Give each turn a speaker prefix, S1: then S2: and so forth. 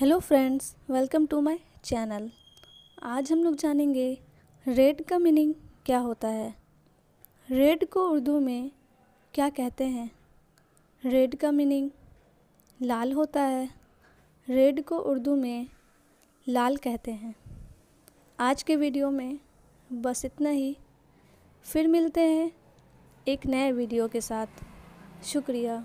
S1: hello friends welcome to my channel आज हम लोग जानेंगे रेड का मीनिंग क्या होता है रेड को उर्दू में क्या कहते हैं रेड का मीनिंग लाल होता है रेड को उर्दू में लाल कहते हैं आज के वीडियो में बस इतना ही फिर मिलते हैं एक नए वीडियो के साथ शुक्रिया